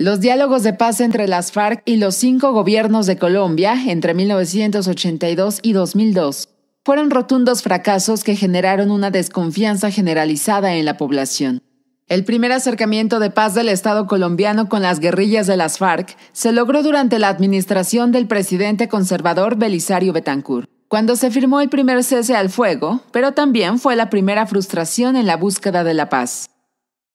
Los diálogos de paz entre las FARC y los cinco gobiernos de Colombia entre 1982 y 2002 fueron rotundos fracasos que generaron una desconfianza generalizada en la población. El primer acercamiento de paz del Estado colombiano con las guerrillas de las FARC se logró durante la administración del presidente conservador Belisario Betancourt, cuando se firmó el primer cese al fuego, pero también fue la primera frustración en la búsqueda de la paz.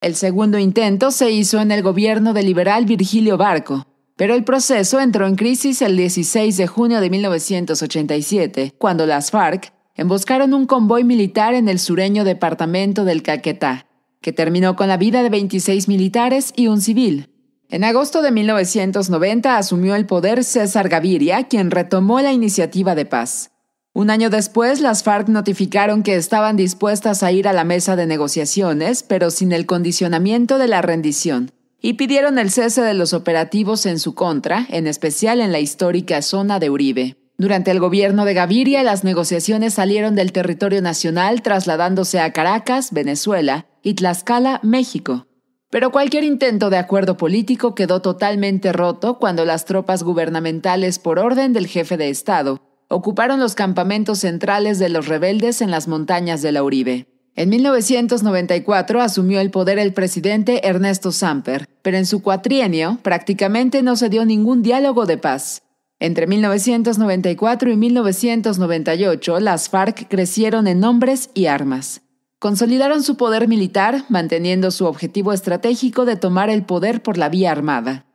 El segundo intento se hizo en el gobierno del liberal Virgilio Barco, pero el proceso entró en crisis el 16 de junio de 1987, cuando las FARC emboscaron un convoy militar en el sureño departamento del Caquetá, que terminó con la vida de 26 militares y un civil. En agosto de 1990 asumió el poder César Gaviria, quien retomó la iniciativa de paz. Un año después, las FARC notificaron que estaban dispuestas a ir a la mesa de negociaciones, pero sin el condicionamiento de la rendición, y pidieron el cese de los operativos en su contra, en especial en la histórica zona de Uribe. Durante el gobierno de Gaviria, las negociaciones salieron del territorio nacional trasladándose a Caracas, Venezuela, y Tlaxcala, México. Pero cualquier intento de acuerdo político quedó totalmente roto cuando las tropas gubernamentales, por orden del jefe de Estado, ocuparon los campamentos centrales de los rebeldes en las montañas de la Uribe. En 1994 asumió el poder el presidente Ernesto Samper, pero en su cuatrienio prácticamente no se dio ningún diálogo de paz. Entre 1994 y 1998, las FARC crecieron en hombres y armas. Consolidaron su poder militar, manteniendo su objetivo estratégico de tomar el poder por la vía armada.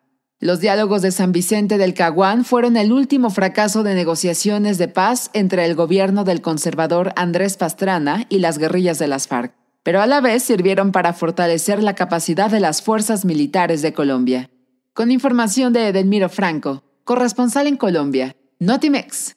Los diálogos de San Vicente del Caguán fueron el último fracaso de negociaciones de paz entre el gobierno del conservador Andrés Pastrana y las guerrillas de las FARC, pero a la vez sirvieron para fortalecer la capacidad de las fuerzas militares de Colombia. Con información de Edelmiro Franco, corresponsal en Colombia, Notimex.